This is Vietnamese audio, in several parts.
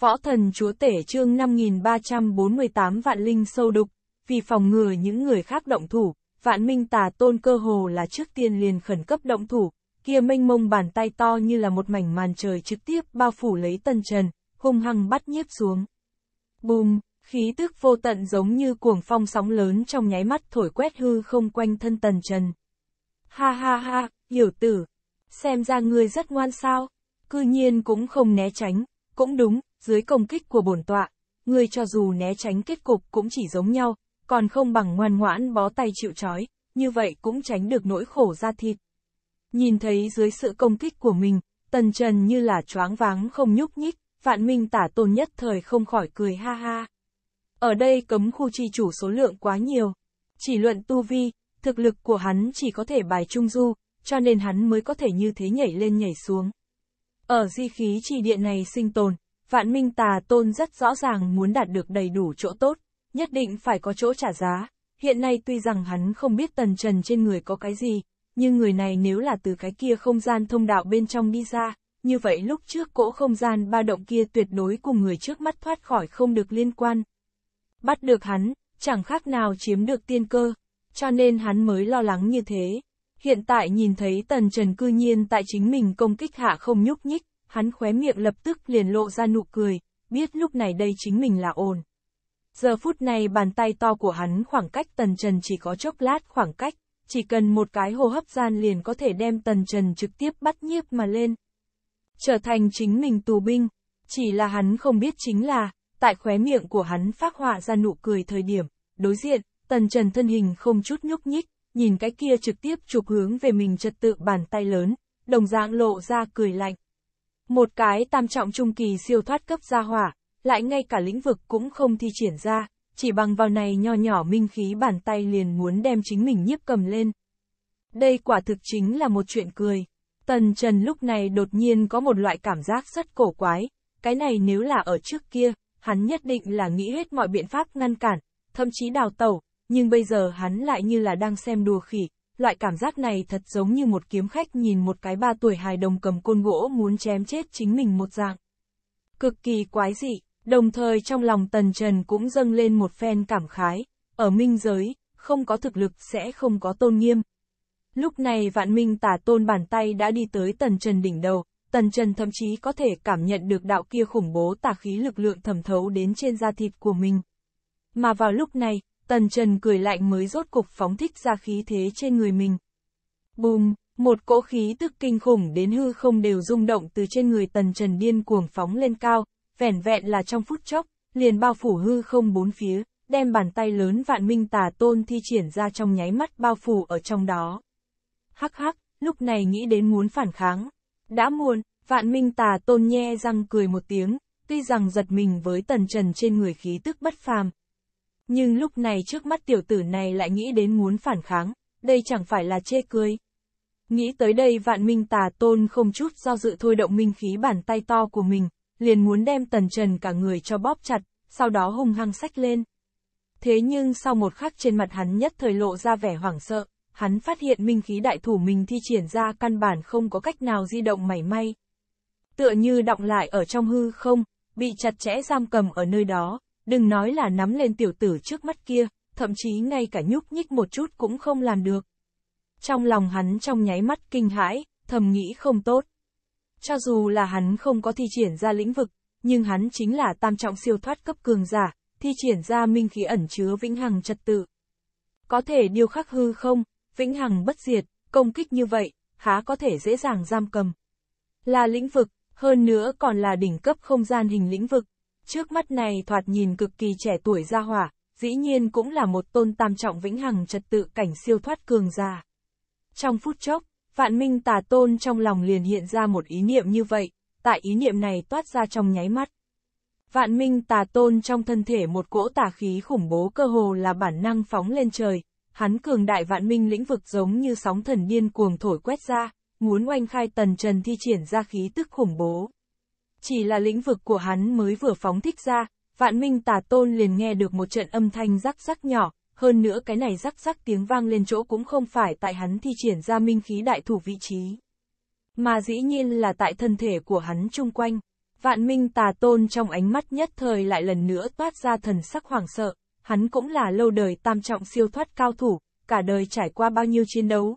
Võ thần chúa tể chương 5348 vạn linh sâu đục, vì phòng ngừa những người khác động thủ, vạn minh tà tôn cơ hồ là trước tiên liền khẩn cấp động thủ, kia mênh mông bàn tay to như là một mảnh màn trời trực tiếp bao phủ lấy tần trần, hung hăng bắt nhiếp xuống. Bùm, khí tức vô tận giống như cuồng phong sóng lớn trong nháy mắt thổi quét hư không quanh thân tần trần. Ha ha ha, hiểu tử, xem ra ngươi rất ngoan sao, cư nhiên cũng không né tránh, cũng đúng, dưới công kích của bổn tọa, ngươi cho dù né tránh kết cục cũng chỉ giống nhau, còn không bằng ngoan ngoãn bó tay chịu trói, như vậy cũng tránh được nỗi khổ ra thịt. Nhìn thấy dưới sự công kích của mình, tần trần như là choáng váng không nhúc nhích, vạn minh tả tôn nhất thời không khỏi cười ha ha. Ở đây cấm khu chi chủ số lượng quá nhiều, chỉ luận tu vi, thực lực của hắn chỉ có thể bài trung du, cho nên hắn mới có thể như thế nhảy lên nhảy xuống. Ở di khí chi địa này sinh tồn, Vạn Minh Tà Tôn rất rõ ràng muốn đạt được đầy đủ chỗ tốt, nhất định phải có chỗ trả giá. Hiện nay tuy rằng hắn không biết tần trần trên người có cái gì, nhưng người này nếu là từ cái kia không gian thông đạo bên trong đi ra, như vậy lúc trước cỗ không gian ba động kia tuyệt đối cùng người trước mắt thoát khỏi không được liên quan. Bắt được hắn, chẳng khác nào chiếm được tiên cơ, cho nên hắn mới lo lắng như thế. Hiện tại nhìn thấy tần trần cư nhiên tại chính mình công kích hạ không nhúc nhích, hắn khóe miệng lập tức liền lộ ra nụ cười, biết lúc này đây chính mình là ổn. Giờ phút này bàn tay to của hắn khoảng cách tần trần chỉ có chốc lát khoảng cách, chỉ cần một cái hô hấp gian liền có thể đem tần trần trực tiếp bắt nhiếp mà lên. Trở thành chính mình tù binh, chỉ là hắn không biết chính là, tại khóe miệng của hắn phát họa ra nụ cười thời điểm, đối diện, tần trần thân hình không chút nhúc nhích, nhìn cái kia trực tiếp chụp hướng về mình trật tự bàn tay lớn, đồng dạng lộ ra cười lạnh. Một cái tam trọng trung kỳ siêu thoát cấp gia hỏa, lại ngay cả lĩnh vực cũng không thi triển ra, chỉ bằng vào này nho nhỏ minh khí bàn tay liền muốn đem chính mình nhiếp cầm lên. Đây quả thực chính là một chuyện cười. Tần Trần lúc này đột nhiên có một loại cảm giác rất cổ quái, cái này nếu là ở trước kia, hắn nhất định là nghĩ hết mọi biện pháp ngăn cản, thậm chí đào tẩu, nhưng bây giờ hắn lại như là đang xem đùa khỉ, loại cảm giác này thật giống như một kiếm khách nhìn một cái ba tuổi hài đồng cầm côn gỗ muốn chém chết chính mình một dạng. Cực kỳ quái dị, đồng thời trong lòng Tần Trần cũng dâng lên một phen cảm khái, ở minh giới, không có thực lực sẽ không có tôn nghiêm. Lúc này vạn minh tả tôn bàn tay đã đi tới Tần Trần đỉnh đầu, Tần Trần thậm chí có thể cảm nhận được đạo kia khủng bố tà khí lực lượng thẩm thấu đến trên da thịt của mình. Mà vào lúc này, Tần Trần cười lạnh mới rốt cục phóng thích ra khí thế trên người mình. Bùm, một cỗ khí tức kinh khủng đến hư không đều rung động từ trên người Tần Trần điên cuồng phóng lên cao, vẻn vẹn là trong phút chốc, liền bao phủ hư không bốn phía, đem bàn tay lớn vạn minh tà tôn thi triển ra trong nháy mắt bao phủ ở trong đó. Hắc hắc, lúc này nghĩ đến muốn phản kháng. Đã muộn, vạn minh tà tôn nhe răng cười một tiếng, tuy rằng giật mình với Tần Trần trên người khí tức bất phàm, nhưng lúc này trước mắt tiểu tử này lại nghĩ đến muốn phản kháng, đây chẳng phải là chê cười. Nghĩ tới đây vạn minh tà tôn không chút do dự thôi động minh khí bàn tay to của mình, liền muốn đem tần trần cả người cho bóp chặt, sau đó hung hăng sách lên. Thế nhưng sau một khắc trên mặt hắn nhất thời lộ ra vẻ hoảng sợ, hắn phát hiện minh khí đại thủ mình thi triển ra căn bản không có cách nào di động mảy may. Tựa như động lại ở trong hư không, bị chặt chẽ giam cầm ở nơi đó, Đừng nói là nắm lên tiểu tử trước mắt kia, thậm chí ngay cả nhúc nhích một chút cũng không làm được. Trong lòng hắn trong nháy mắt kinh hãi, thầm nghĩ không tốt. Cho dù là hắn không có thi triển ra lĩnh vực, nhưng hắn chính là tam trọng siêu thoát cấp cường giả, thi triển ra minh khí ẩn chứa vĩnh hằng trật tự. Có thể điều khắc hư không, vĩnh hằng bất diệt, công kích như vậy, khá có thể dễ dàng giam cầm. Là lĩnh vực, hơn nữa còn là đỉnh cấp không gian hình lĩnh vực, Trước mắt này thoạt nhìn cực kỳ trẻ tuổi ra hỏa, dĩ nhiên cũng là một tôn tam trọng vĩnh hằng trật tự cảnh siêu thoát cường già. Trong phút chốc, vạn minh tà tôn trong lòng liền hiện ra một ý niệm như vậy, tại ý niệm này toát ra trong nháy mắt. Vạn minh tà tôn trong thân thể một cỗ tà khí khủng bố cơ hồ là bản năng phóng lên trời, hắn cường đại vạn minh lĩnh vực giống như sóng thần điên cuồng thổi quét ra, muốn oanh khai tần trần thi triển ra khí tức khủng bố chỉ là lĩnh vực của hắn mới vừa phóng thích ra, vạn minh tà tôn liền nghe được một trận âm thanh rắc rắc nhỏ, hơn nữa cái này rắc rắc tiếng vang lên chỗ cũng không phải tại hắn thi triển ra minh khí đại thủ vị trí. Mà dĩ nhiên là tại thân thể của hắn chung quanh, vạn minh tà tôn trong ánh mắt nhất thời lại lần nữa toát ra thần sắc hoảng sợ, hắn cũng là lâu đời tam trọng siêu thoát cao thủ, cả đời trải qua bao nhiêu chiến đấu.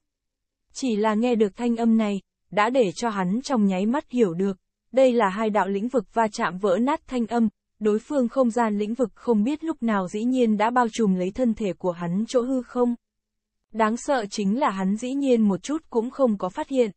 Chỉ là nghe được thanh âm này, đã để cho hắn trong nháy mắt hiểu được, đây là hai đạo lĩnh vực va chạm vỡ nát thanh âm, đối phương không gian lĩnh vực không biết lúc nào dĩ nhiên đã bao trùm lấy thân thể của hắn chỗ hư không. Đáng sợ chính là hắn dĩ nhiên một chút cũng không có phát hiện.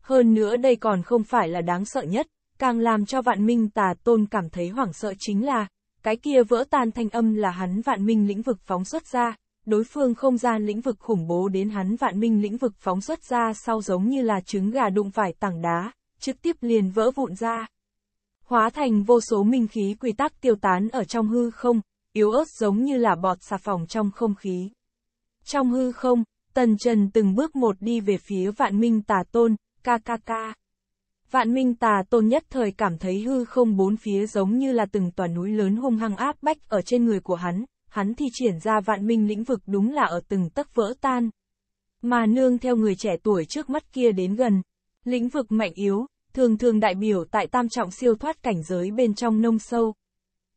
Hơn nữa đây còn không phải là đáng sợ nhất, càng làm cho vạn minh tà tôn cảm thấy hoảng sợ chính là, cái kia vỡ tan thanh âm là hắn vạn minh lĩnh vực phóng xuất ra, đối phương không gian lĩnh vực khủng bố đến hắn vạn minh lĩnh vực phóng xuất ra sau giống như là trứng gà đụng phải tảng đá, trực tiếp liền vỡ vụn ra. Hóa thành vô số minh khí quy tắc tiêu tán ở trong hư không, yếu ớt giống như là bọt xà phòng trong không khí. Trong hư không, Tần Trần từng bước một đi về phía vạn minh tà tôn, KKK. Vạn minh tà tôn nhất thời cảm thấy hư không bốn phía giống như là từng tòa núi lớn hung hăng áp bách ở trên người của hắn, hắn thì triển ra vạn minh lĩnh vực đúng là ở từng tấc vỡ tan. Mà nương theo người trẻ tuổi trước mắt kia đến gần, lĩnh vực mạnh yếu, thường thường đại biểu tại tam trọng siêu thoát cảnh giới bên trong nông sâu.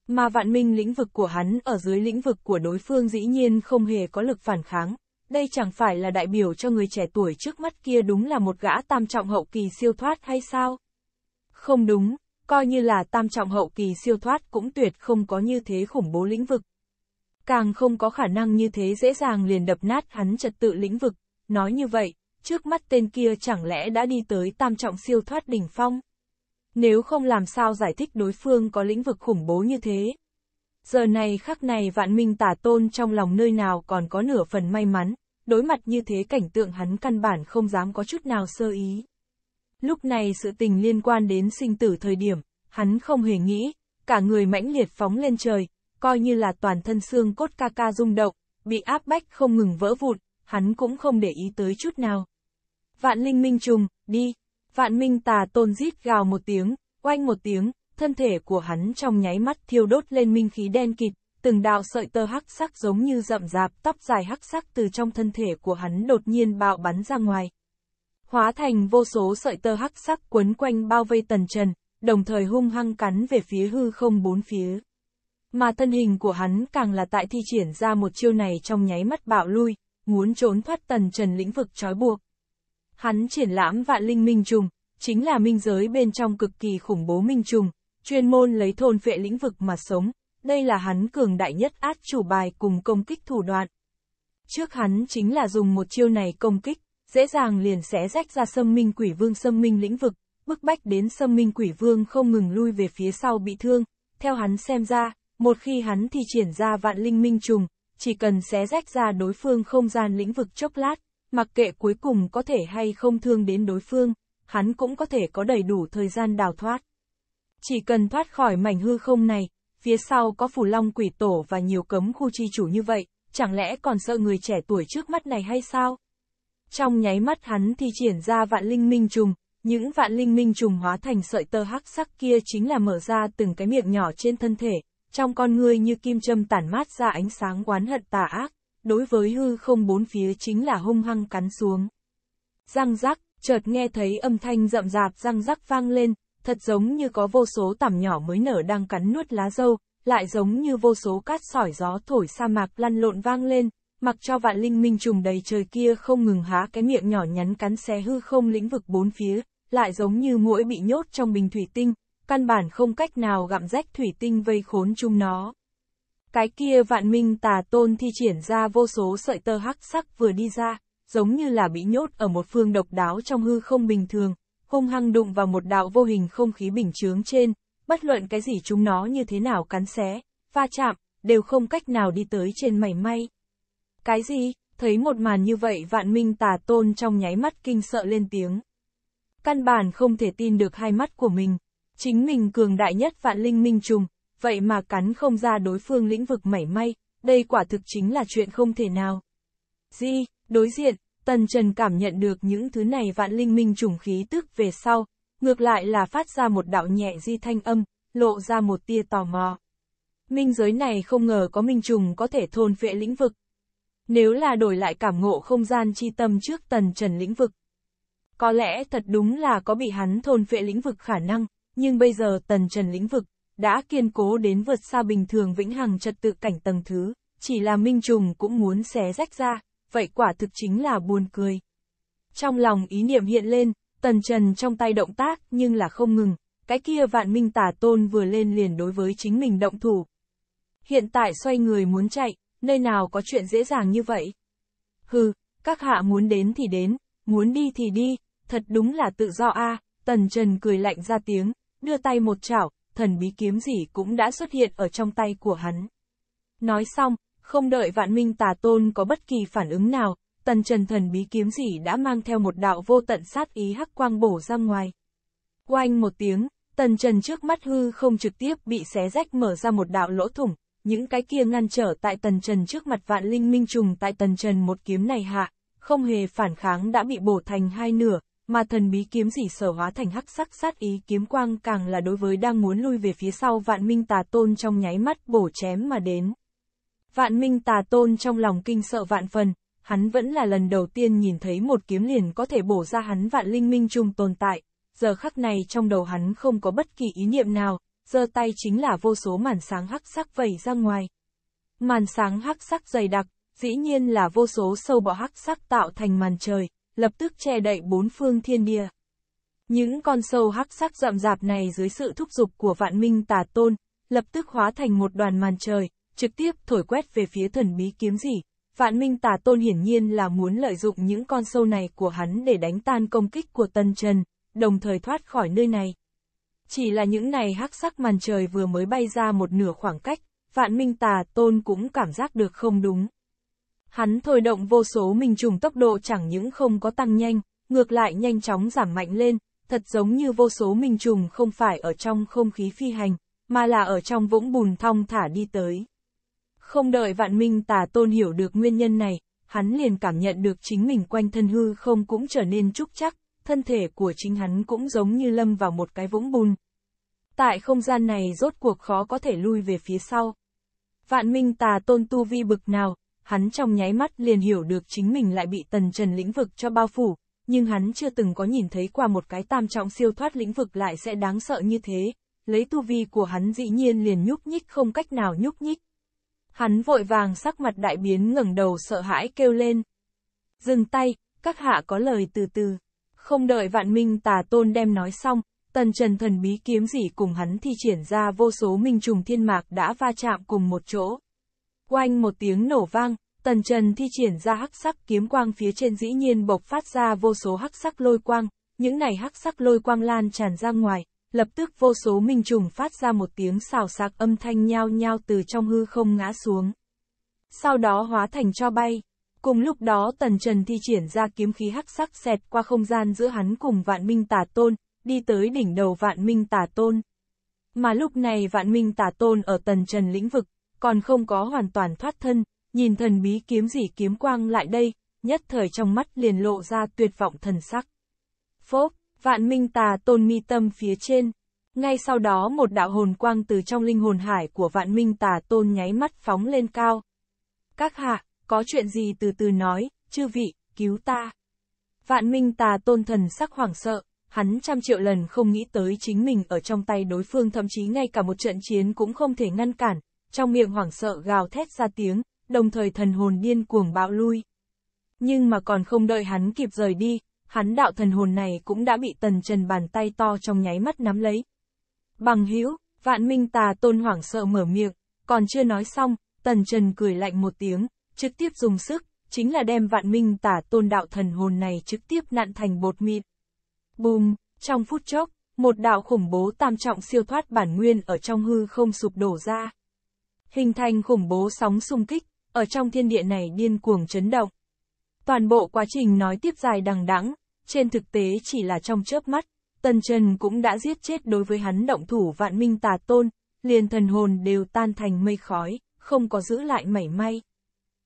Mà vạn minh lĩnh vực của hắn ở dưới lĩnh vực của đối phương dĩ nhiên không hề có lực phản kháng, đây chẳng phải là đại biểu cho người trẻ tuổi trước mắt kia đúng là một gã tam trọng hậu kỳ siêu thoát hay sao? Không đúng, coi như là tam trọng hậu kỳ siêu thoát cũng tuyệt không có như thế khủng bố lĩnh vực. Càng không có khả năng như thế dễ dàng liền đập nát hắn trật tự lĩnh vực, nói như vậy, trước mắt tên kia chẳng lẽ đã đi tới tam trọng siêu thoát đỉnh phong? Nếu không làm sao giải thích đối phương có lĩnh vực khủng bố như thế? Giờ này khắc này vạn minh tả tôn trong lòng nơi nào còn có nửa phần may mắn, đối mặt như thế cảnh tượng hắn căn bản không dám có chút nào sơ ý. Lúc này sự tình liên quan đến sinh tử thời điểm, hắn không hề nghĩ, cả người mãnh liệt phóng lên trời, coi như là toàn thân xương cốt ca ca rung động, bị áp bách không ngừng vỡ vụn, hắn cũng không để ý tới chút nào. Vạn linh minh trùng, đi. Vạn minh tà tôn rít gào một tiếng, oanh một tiếng, thân thể của hắn trong nháy mắt thiêu đốt lên minh khí đen kịt, từng đạo sợi tơ hắc sắc giống như rậm rạp tóc dài hắc sắc từ trong thân thể của hắn đột nhiên bạo bắn ra ngoài. Hóa thành vô số sợi tơ hắc sắc quấn quanh bao vây tần trần, đồng thời hung hăng cắn về phía hư không bốn phía. Mà thân hình của hắn càng là tại thi triển ra một chiêu này trong nháy mắt bạo lui, muốn trốn thoát tần trần lĩnh vực trói buộc. Hắn triển lãm vạn linh minh trùng, chính là minh giới bên trong cực kỳ khủng bố minh trùng, chuyên môn lấy thôn vệ lĩnh vực mà sống, đây là hắn cường đại nhất át chủ bài cùng công kích thủ đoạn. Trước hắn chính là dùng một chiêu này công kích, dễ dàng liền xé rách ra xâm minh quỷ vương xâm minh lĩnh vực, bức bách đến xâm minh quỷ vương không ngừng lui về phía sau bị thương, theo hắn xem ra, một khi hắn thì triển ra vạn linh minh trùng, chỉ cần xé rách ra đối phương không gian lĩnh vực chốc lát, mặc kệ cuối cùng có thể hay không thương đến đối phương, hắn cũng có thể có đầy đủ thời gian đào thoát. Chỉ cần thoát khỏi mảnh hư không này, phía sau có phù long quỷ tổ và nhiều cấm khu chi chủ như vậy, chẳng lẽ còn sợ người trẻ tuổi trước mắt này hay sao? Trong nháy mắt hắn thì triển ra vạn linh minh trùng, những vạn linh minh trùng hóa thành sợi tơ hắc sắc kia chính là mở ra từng cái miệng nhỏ trên thân thể, trong con người như kim châm tản mát ra ánh sáng oán hận tà ác đối với hư không bốn phía chính là hung hăng cắn xuống. Răng rắc, chợt nghe thấy âm thanh rậm rạp răng rắc vang lên, thật giống như có vô số tằm nhỏ mới nở đang cắn nuốt lá dâu, lại giống như vô số cát sỏi gió thổi sa mạc lăn lộn vang lên, mặc cho vạn linh minh trùng đầy trời kia không ngừng há cái miệng nhỏ nhắn cắn xé hư không lĩnh vực bốn phía, lại giống như muỗi bị nhốt trong bình thủy tinh, căn bản không cách nào gặm rách thủy tinh vây khốn chung nó. Cái kia vạn minh tà tôn thi triển ra vô số sợi tơ hắc sắc vừa đi ra, giống như là bị nhốt ở một phương độc đáo trong hư không bình thường, hung hăng đụng vào một đạo vô hình không khí bình chướng trên, bất luận cái gì chúng nó như thế nào cắn xé, va chạm, đều không cách nào đi tới trên mảy may. Cái gì? Thấy một màn như vậy vạn minh tà tôn trong nháy mắt kinh sợ lên tiếng. Căn bản không thể tin được hai mắt của mình. Chính mình cường đại nhất vạn linh minh trùng, vậy mà cắn không ra đối phương lĩnh vực mảy may, đây quả thực chính là chuyện không thể nào. Di, đối diện, Tần Trần cảm nhận được những thứ này vạn linh minh trùng khí tức về sau, ngược lại là phát ra một đạo nhẹ di thanh âm, lộ ra một tia tò mò. Minh giới này không ngờ có minh trùng có thể thôn phệ lĩnh vực. Nếu là đổi lại cảm ngộ không gian chi tâm trước Tần Trần lĩnh vực. Có lẽ thật đúng là có bị hắn thôn phệ lĩnh vực khả năng, nhưng bây giờ Tần Trần lĩnh vực đã kiên cố đến vượt xa bình thường vĩnh hằng trật tự cảnh tầng thứ, chỉ là Minh Trùng cũng muốn xé rách ra, vậy quả thực chính là buồn cười. Trong lòng ý niệm hiện lên, tần trần trong tay động tác nhưng là không ngừng, cái kia vạn minh tả tôn vừa lên liền đối với chính mình động thủ. Hiện tại xoay người muốn chạy, nơi nào có chuyện dễ dàng như vậy? Hừ, các hạ muốn đến thì đến, muốn đi thì đi, thật đúng là tự do a à, tần trần cười lạnh ra tiếng, đưa tay một chảo, thần bí kiếm gì cũng đã xuất hiện ở trong tay của hắn. Nói xong, không đợi vạn minh tà tôn có bất kỳ phản ứng nào, tần trần thần bí kiếm gì đã mang theo một đạo vô tận sát ý hắc quang bổ ra ngoài. Oanh một tiếng, tần trần trước mắt hư không trực tiếp bị xé rách mở ra một đạo lỗ thủng, những cái kia ngăn trở tại tần trần trước mặt vạn linh minh trùng tại tần trần một kiếm này hạ, không hề phản kháng đã bị bổ thành hai nửa, mà thần bí kiếm dỉ sở hóa thành hắc sắc sát ý kiếm quang càng là đối với đang muốn lui về phía sau vạn minh tà tôn trong nháy mắt bổ chém mà đến. Vạn minh tà tôn trong lòng kinh sợ vạn phần, hắn vẫn là lần đầu tiên nhìn thấy một kiếm liền có thể bổ ra hắn vạn linh minh chung tồn tại, giờ khắc này trong đầu hắn không có bất kỳ ý niệm nào, giơ tay chính là vô số màn sáng hắc sắc vẩy ra ngoài. Màn sáng hắc sắc dày đặc, dĩ nhiên là vô số sâu bọ hắc sắc tạo thành màn trời, lập tức che đậy bốn phương thiên địa. Những con sâu hắc sắc rậm rạp này dưới sự thúc giục của vạn minh tà tôn, lập tức hóa thành một đoàn màn trời, trực tiếp thổi quét về phía thần bí kiếm gì. Vạn minh tà tôn hiển nhiên là muốn lợi dụng những con sâu này của hắn để đánh tan công kích của Tân Trần, đồng thời thoát khỏi nơi này. Chỉ là những này hắc sắc màn trời vừa mới bay ra một nửa khoảng cách, vạn minh tà tôn cũng cảm giác được không đúng. Hắn thôi động vô số mình trùng tốc độ chẳng những không có tăng nhanh, ngược lại nhanh chóng giảm mạnh lên, thật giống như vô số mình trùng không phải ở trong không khí phi hành, mà là ở trong vũng bùn thong thả đi tới. Không đợi vạn minh tà tôn hiểu được nguyên nhân này, hắn liền cảm nhận được chính mình quanh thân hư không cũng trở nên trúc chắc, thân thể của chính hắn cũng giống như lâm vào một cái vũng bùn. Tại không gian này rốt cuộc khó có thể lui về phía sau. Vạn minh tà tôn tu vi bực nào, hắn trong nháy mắt liền hiểu được chính mình lại bị tần trần lĩnh vực cho bao phủ, nhưng hắn chưa từng có nhìn thấy qua một cái tam trọng siêu thoát lĩnh vực lại sẽ đáng sợ như thế, lấy tu vi của hắn dĩ nhiên liền nhúc nhích không cách nào nhúc nhích. Hắn vội vàng sắc mặt đại biến ngẩng đầu sợ hãi kêu lên. Dừng tay, các hạ có lời từ từ. Không đợi vạn minh tà tôn đem nói xong, tần trần thần bí kiếm gì cùng hắn thi triển ra vô số minh trùng thiên mạc đã va chạm cùng một chỗ. Quanh một tiếng nổ vang, tần trần thi triển ra hắc sắc kiếm quang phía trên dĩ nhiên bộc phát ra vô số hắc sắc lôi quang, những này hắc sắc lôi quang lan tràn ra ngoài, lập tức vô số minh trùng phát ra một tiếng xào sạc âm thanh nhao nhao từ trong hư không ngã xuống. Sau đó hóa thành cho bay. Cùng lúc đó tần trần thi triển ra kiếm khí hắc sắc xẹt qua không gian giữa hắn cùng vạn minh tà tôn, đi tới đỉnh đầu vạn minh tà tôn. Mà lúc này vạn minh tà tôn ở tần trần lĩnh vực, còn không có hoàn toàn thoát thân, nhìn thần bí kiếm gì kiếm quang lại đây, nhất thời trong mắt liền lộ ra tuyệt vọng thần sắc. Phốp, vạn minh tà tôn mi tâm phía trên. Ngay sau đó một đạo hồn quang từ trong linh hồn hải của vạn minh tà tôn nháy mắt phóng lên cao. Các hạ, có chuyện gì từ từ nói, chư vị, cứu ta. Vạn minh tà tôn thần sắc hoảng sợ, hắn trăm triệu lần không nghĩ tới chính mình ở trong tay đối phương thậm chí ngay cả một trận chiến cũng không thể ngăn cản, trong miệng hoảng sợ gào thét ra tiếng, đồng thời thần hồn điên cuồng bạo lui. Nhưng mà còn không đợi hắn kịp rời đi, hắn đạo thần hồn này cũng đã bị tần trần bàn tay to trong nháy mắt nắm lấy. Bằng hữu vạn minh tà tôn hoảng sợ mở miệng, còn chưa nói xong, tần trần cười lạnh một tiếng, trực tiếp dùng sức, chính là đem vạn minh tà tôn đạo thần hồn này trực tiếp nặn thành bột mịn. Bùm, trong phút chốc, một đạo khủng bố tam trọng siêu thoát bản nguyên ở trong hư không sụp đổ ra hình thành khủng bố sóng xung kích, ở trong thiên địa này điên cuồng chấn động. Toàn bộ quá trình nói tiếp dài đằng đẵng, trên thực tế chỉ là trong chớp mắt, Tần Trần cũng đã giết chết đối với hắn động thủ vạn minh tà tôn, liền thần hồn đều tan thành mây khói, không có giữ lại mảy may.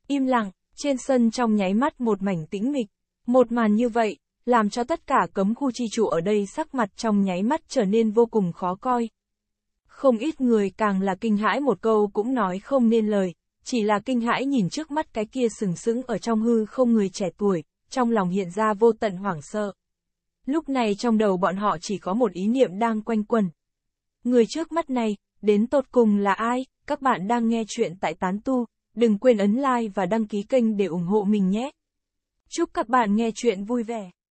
Im lặng, trên sân trong nháy mắt một mảnh tĩnh mịch, một màn như vậy, làm cho tất cả cấm khu chi chủ ở đây sắc mặt trong nháy mắt trở nên vô cùng khó coi không ít người càng là kinh hãi một câu cũng nói không nên lời, chỉ là kinh hãi nhìn trước mắt cái kia sừng sững ở trong hư không người trẻ tuổi, trong lòng hiện ra vô tận hoảng sợ. Lúc này trong đầu bọn họ chỉ có một ý niệm đang quanh quần. Người trước mắt này, đến tột cùng là ai, các bạn đang nghe chuyện tại Tán Tu, đừng quên ấn like và đăng ký kênh để ủng hộ mình nhé. Chúc các bạn nghe chuyện vui vẻ.